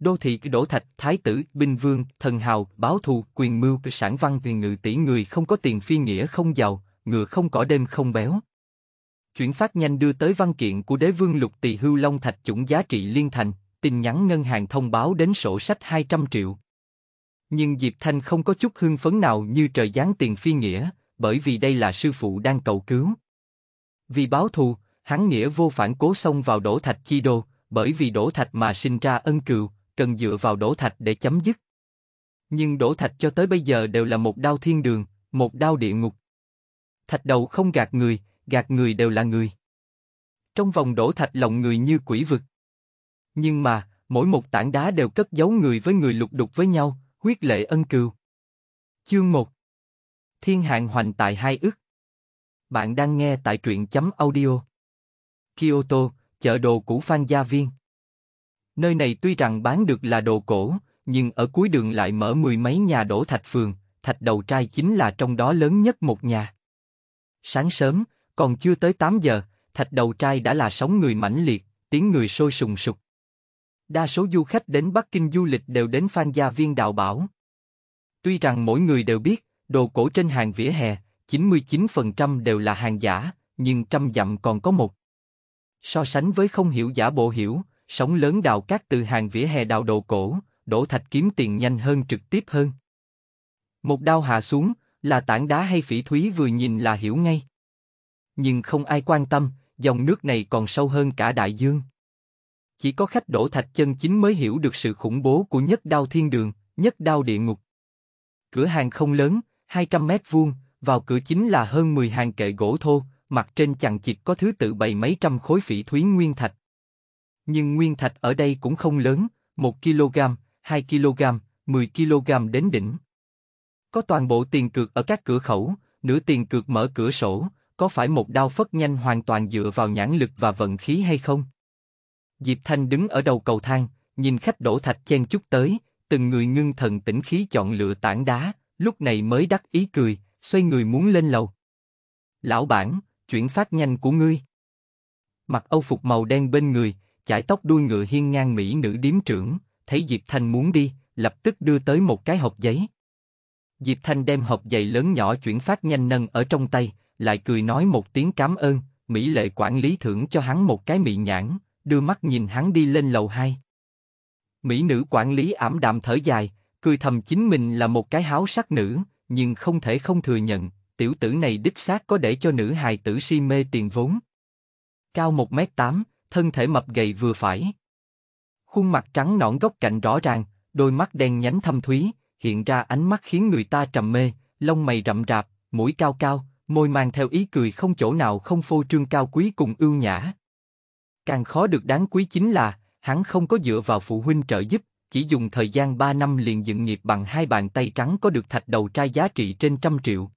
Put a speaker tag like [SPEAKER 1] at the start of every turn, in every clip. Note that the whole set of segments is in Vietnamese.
[SPEAKER 1] đô thị đổ thạch thái tử binh vương thần hào báo thù quyền mưu sản văn vì ngự tỷ người không có tiền phi nghĩa không giàu ngựa không cỏ đêm không béo chuyển phát nhanh đưa tới văn kiện của đế vương lục tỳ hưu long thạch chủng giá trị liên thành tin nhắn ngân hàng thông báo đến sổ sách 200 triệu nhưng diệp thanh không có chút hưng phấn nào như trời giáng tiền phi nghĩa bởi vì đây là sư phụ đang cầu cứu vì báo thù hắn nghĩa vô phản cố xông vào đổ thạch chi đô bởi vì đổ thạch mà sinh ra ân cừu cần dựa vào đổ thạch để chấm dứt. Nhưng đổ thạch cho tới bây giờ đều là một đao thiên đường, một đao địa ngục. Thạch đầu không gạt người, gạt người đều là người. Trong vòng đổ thạch lòng người như quỷ vực. Nhưng mà, mỗi một tảng đá đều cất giấu người với người lục đục với nhau, huyết lệ ân cừu. Chương 1 Thiên hạng hoành tại hai ước. Bạn đang nghe tại truyện chấm audio Kyoto, chợ đồ cũ Phan Gia Viên Nơi này tuy rằng bán được là đồ cổ, nhưng ở cuối đường lại mở mười mấy nhà đổ thạch phường, thạch đầu trai chính là trong đó lớn nhất một nhà. Sáng sớm, còn chưa tới 8 giờ, thạch đầu trai đã là sóng người mãnh liệt, tiếng người sôi sùng sục. Đa số du khách đến Bắc Kinh du lịch đều đến Phan Gia Viên đạo bảo. Tuy rằng mỗi người đều biết, đồ cổ trên hàng vỉa hè, 99% đều là hàng giả, nhưng trăm dặm còn có một. So sánh với không hiểu giả bộ hiểu, sóng lớn đào cát từ hàng vỉa hè đào đồ cổ, đổ thạch kiếm tiền nhanh hơn trực tiếp hơn. Một đao hạ xuống, là tảng đá hay phỉ thúy vừa nhìn là hiểu ngay. Nhưng không ai quan tâm, dòng nước này còn sâu hơn cả đại dương. Chỉ có khách đổ thạch chân chính mới hiểu được sự khủng bố của nhất đao thiên đường, nhất đao địa ngục. Cửa hàng không lớn, 200 mét vuông, vào cửa chính là hơn 10 hàng kệ gỗ thô, mặt trên chằng chịt có thứ tự bày mấy trăm khối phỉ thúy nguyên thạch, nhưng nguyên thạch ở đây cũng không lớn, 1 kg, 2 kg, 10 kg đến đỉnh. Có toàn bộ tiền cược ở các cửa khẩu, nửa tiền cược mở cửa sổ, có phải một đao phất nhanh hoàn toàn dựa vào nhãn lực và vận khí hay không? Diệp Thanh đứng ở đầu cầu thang, nhìn khách đổ thạch chen chút tới, từng người ngưng thần tĩnh khí chọn lựa tảng đá, lúc này mới đắc ý cười, xoay người muốn lên lầu. Lão bản, chuyển phát nhanh của ngươi. Mặc âu phục màu đen bên người, chải tóc đuôi ngựa hiên ngang mỹ nữ điếm trưởng, thấy Diệp Thanh muốn đi, lập tức đưa tới một cái hộp giấy. Diệp Thanh đem hộp giấy lớn nhỏ chuyển phát nhanh nâng ở trong tay, lại cười nói một tiếng cảm ơn, Mỹ lệ quản lý thưởng cho hắn một cái mị nhãn, đưa mắt nhìn hắn đi lên lầu 2. Mỹ nữ quản lý ảm đạm thở dài, cười thầm chính mình là một cái háo sắc nữ, nhưng không thể không thừa nhận, tiểu tử này đích xác có để cho nữ hài tử si mê tiền vốn. Cao 1m8, thân thể mập gầy vừa phải. Khuôn mặt trắng nõn góc cạnh rõ ràng, đôi mắt đen nhánh thâm thúy, hiện ra ánh mắt khiến người ta trầm mê, lông mày rậm rạp, mũi cao cao, môi mang theo ý cười không chỗ nào không phô trương cao quý cùng ưu nhã. Càng khó được đáng quý chính là, hắn không có dựa vào phụ huynh trợ giúp, chỉ dùng thời gian 3 năm liền dựng nghiệp bằng hai bàn tay trắng có được thạch đầu trai giá trị trên trăm triệu.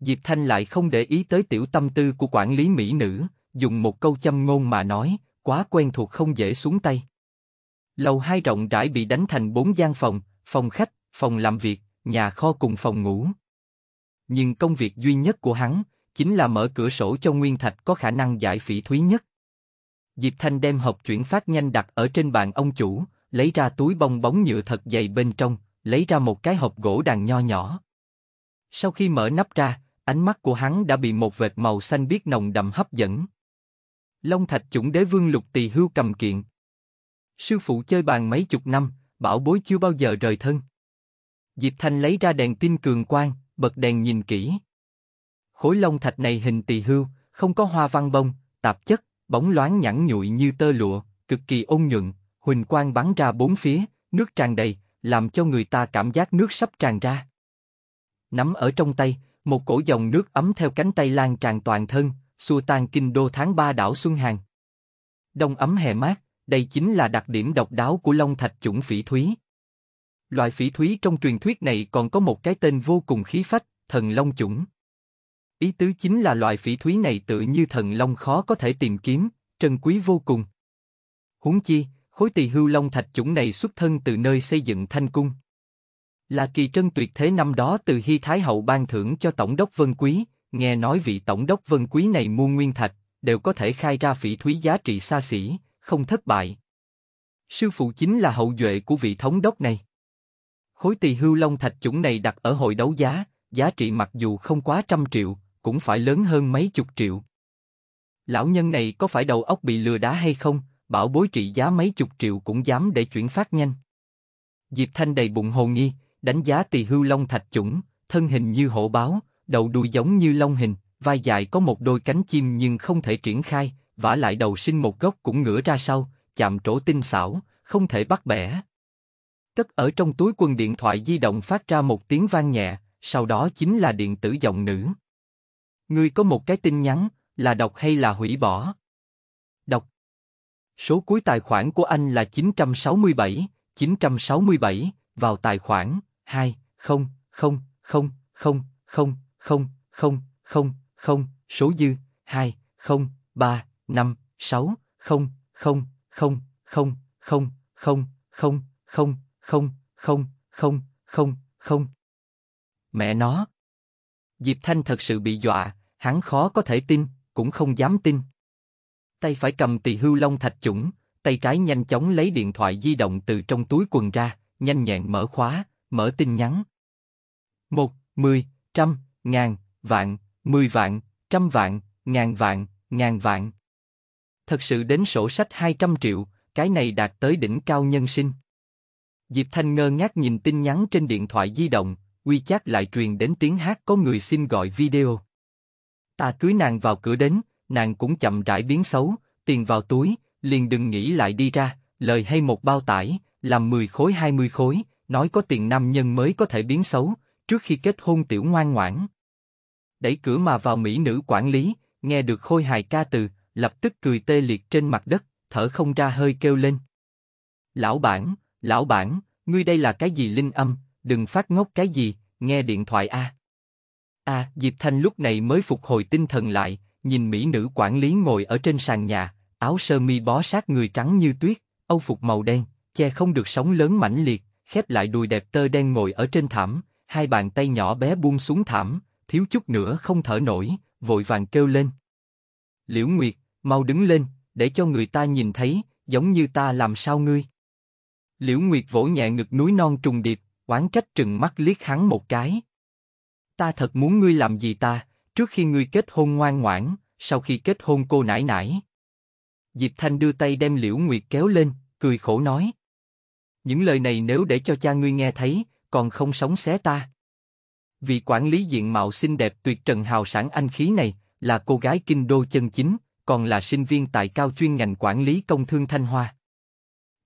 [SPEAKER 1] Diệp Thanh lại không để ý tới tiểu tâm tư của quản lý mỹ nữ, dùng một câu châm ngôn mà nói, quá quen thuộc không dễ xuống tay. Lầu hai rộng rãi bị đánh thành bốn gian phòng, phòng khách, phòng làm việc, nhà kho cùng phòng ngủ. Nhưng công việc duy nhất của hắn chính là mở cửa sổ cho Nguyên Thạch có khả năng giải phỉ thúy nhất. Diệp Thanh đem hộp chuyển phát nhanh đặt ở trên bàn ông chủ, lấy ra túi bong bóng nhựa thật dày bên trong, lấy ra một cái hộp gỗ đàn nho nhỏ. Sau khi mở nắp ra, ánh mắt của hắn đã bị một vệt màu xanh biếc nồng đậm hấp dẫn. Long Thạch chủng đế vương lục tỳ hưu cầm kiện. Sư phụ chơi bàn mấy chục năm, bảo bối chưa bao giờ rời thân. Diệp Thanh lấy ra đèn pin cường quang, bật đèn nhìn kỹ. Khối long thạch này hình tỳ hưu, không có hoa văn bông, tạp chất, bóng loáng nhẵn nhụi như tơ lụa, cực kỳ ôn nhuận, huỳnh quang bắn ra bốn phía, nước tràn đầy, làm cho người ta cảm giác nước sắp tràn ra. Nắm ở trong tay, một cổ dòng nước ấm theo cánh tay lan tràn toàn thân, xua tan kinh đô tháng 3 đảo Xuân Hàn. Đông ấm hè mát, đây chính là đặc điểm độc đáo của Long Thạch chủng phỉ thúy. Loại phỉ thúy trong truyền thuyết này còn có một cái tên vô cùng khí phách, thần Long chủng. Ý tứ chính là loại phỉ thúy này tự như thần Long khó có thể tìm kiếm, trân quý vô cùng. Huống chi, khối tỳ hưu Long Thạch chủng này xuất thân từ nơi xây dựng thanh cung. Là kỳ trân tuyệt thế năm đó từ Hy Thái Hậu ban thưởng cho Tổng đốc Vân Quý, nghe nói vị tổng đốc vân quý này mua nguyên thạch, đều có thể khai ra phỉ thúy giá trị xa xỉ, không thất bại. Sư phụ chính là hậu duệ của vị thống đốc này. Khối tỳ hưu long thạch chủng này đặt ở hội đấu giá, giá trị mặc dù không quá trăm triệu, cũng phải lớn hơn mấy chục triệu. Lão nhân này có phải đầu óc bị lừa đá hay không, bảo bối trị giá mấy chục triệu cũng dám để chuyển phát nhanh. Diệp Thanh đầy bụng hồ nghi, đánh giá tỳ hưu long thạch chủng, thân hình như hổ báo, đầu đuôi giống như long hình, vai dài có một đôi cánh chim nhưng không thể triển khai, vả lại đầu sinh một gốc cũng ngửa ra sau, chạm trổ tinh xảo, không thể bắt bẻ. Cất ở trong túi quần điện thoại di động phát ra một tiếng vang nhẹ, sau đó chính là điện tử giọng nữ. Ngươi có một cái tin nhắn, là đọc hay là hủy bỏ? Đọc. Số cuối tài khoản của anh là 967, 967, vào tài khoản 2, 0, 0, 0, 0, 0 không không không không số dư hai không ba năm sáu không không không không không không không không không không không không không mẹ nó diệp thanh thật sự bị dọa hắn khó có thể tin cũng không dám tin tay phải cầm tỳ hưu long thạch chủng tay trái nhanh chóng lấy điện thoại di động từ trong túi quần ra nhanh nhẹn mở khóa mở tin nhắn một mười trăm ngàn, vạn, mười vạn, trăm vạn, ngàn vạn, ngàn vạn. Thật sự đến sổ sách 200 triệu, cái này đạt tới đỉnh cao nhân sinh. Diệp Thanh ngơ ngác nhìn tin nhắn trên điện thoại di động, quy chát lại truyền đến tiếng hát có người xin gọi video. Ta cưới nàng vào cửa đến, nàng cũng chậm rãi biến xấu, tiền vào túi, liền đừng nghĩ lại đi ra, lời hay một bao tải, làm 10 khối 20 khối, nói có tiền nam nhân mới có thể biến xấu, trước khi kết hôn tiểu ngoan ngoãn. Đẩy cửa mà vào mỹ nữ quản lý, nghe được khôi hài ca từ, lập tức cười tê liệt trên mặt đất, thở không ra hơi kêu lên. Lão bản, lão bản, ngươi đây là cái gì linh âm, đừng phát ngốc cái gì, nghe điện thoại a. a Diệp Thanh lúc này mới phục hồi tinh thần lại, nhìn mỹ nữ quản lý ngồi ở trên sàn nhà, áo sơ mi bó sát người trắng như tuyết, âu phục màu đen, che không được sóng lớn mãnh liệt, khép lại đùi đẹp tơ đen ngồi ở trên thảm, hai bàn tay nhỏ bé buông xuống thảm, thiếu chút nữa không thở nổi, vội vàng kêu lên. Liễu Nguyệt, mau đứng lên, để cho người ta nhìn thấy, giống như ta làm sao ngươi. Liễu Nguyệt vỗ nhẹ ngực núi non trùng điệp, oán trách trừng mắt liếc hắn một cái. Ta thật muốn ngươi làm gì ta, trước khi ngươi kết hôn ngoan ngoãn, sau khi kết hôn cô nãi nãi. Diệp Thanh đưa tay đem Liễu Nguyệt kéo lên, cười khổ nói. Những lời này nếu để cho cha ngươi nghe thấy, còn không sống xé ta. Vị quản lý diện mạo xinh đẹp tuyệt trần hào sản anh khí này là cô gái kinh đô chân chính, còn là sinh viên tại cao chuyên ngành quản lý công thương Thanh Hoa.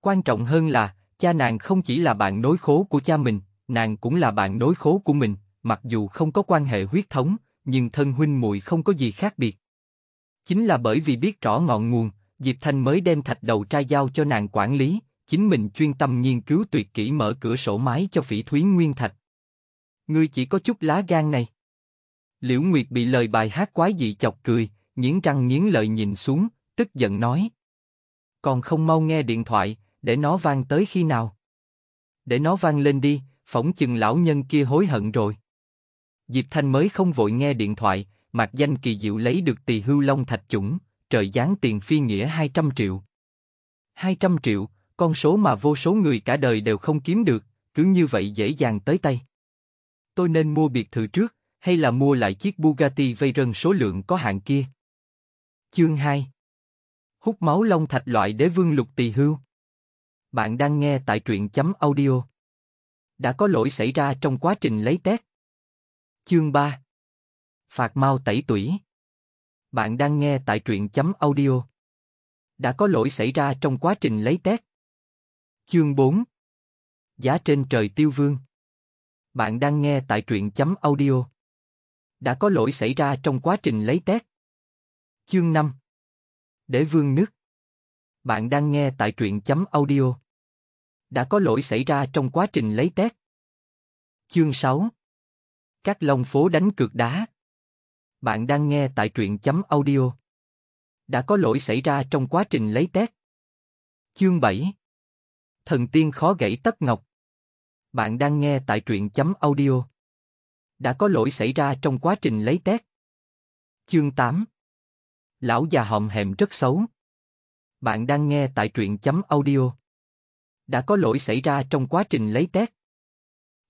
[SPEAKER 1] Quan trọng hơn là, cha nàng không chỉ là bạn nối khố của cha mình, nàng cũng là bạn nối khố của mình, mặc dù không có quan hệ huyết thống, nhưng thân huynh muội không có gì khác biệt. Chính là bởi vì biết rõ ngọn nguồn, Diệp Thanh mới đem thạch đầu trai giao cho nàng quản lý, chính mình chuyên tâm nghiên cứu tuyệt kỹ mở cửa sổ máy cho phỉ thúy nguyên thạch. Ngươi chỉ có chút lá gan này. Liễu Nguyệt bị lời bài hát quái dị chọc cười, nghiến răng nghiến lợi nhìn xuống, tức giận nói. Còn không mau nghe điện thoại, để nó vang tới khi nào. Để nó vang lên đi, phỏng chừng lão nhân kia hối hận rồi. Diệp Thanh mới không vội nghe điện thoại, mặc danh kỳ diệu lấy được tỳ hưu long thạch chủng, trời giáng tiền phi nghĩa 200 triệu. 200 triệu, con số mà vô số người cả đời đều không kiếm được, cứ như vậy dễ dàng tới tay. Tôi nên mua biệt thự trước, hay là mua lại chiếc Bugatti Veyron số lượng có hạn kia? Chương 2 Hút máu long thạch loại đế vương lục tỳ hưu Bạn đang nghe tại truyện chấm audio. Đã có lỗi xảy ra trong quá trình lấy tét. Chương 3 Phạt mau tẩy tủy Bạn đang nghe tại truyện chấm audio. Đã có lỗi xảy ra trong quá trình lấy tét. Chương 4 Giá trên trời tiêu vương Bạn đang nghe tại truyện chấm audio. Đã có lỗi xảy ra trong quá trình lấy tét. Chương 5 Đế vương nước Bạn đang nghe tại truyện chấm audio. Đã có lỗi xảy ra trong quá trình lấy tét. Chương 6 Các long phố đánh cược đá Bạn đang nghe tại truyện chấm audio. Đã có lỗi xảy ra trong quá trình lấy tét. Chương 7 Thần tiên khó gãy tất ngọc. Bạn đang nghe tại truyện chấm audio. Đã có lỗi xảy ra trong quá trình lấy tét. Chương 8 Lão già hòm hẹm rất xấu. Bạn đang nghe tại truyện chấm audio. Đã có lỗi xảy ra trong quá trình lấy tét.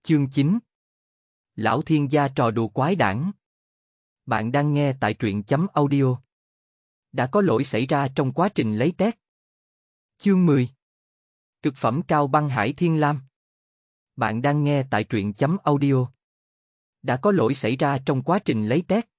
[SPEAKER 1] Chương 9 Lão thiên gia trò đùa quái đảng. Bạn đang nghe tại truyện chấm audio. Đã có lỗi xảy ra trong quá trình lấy tét. Chương 10 Cực phẩm cao băng hải thiên lam. Bạn đang nghe tại truyện chấm audio. Đã có lỗi xảy ra trong quá trình lấy test.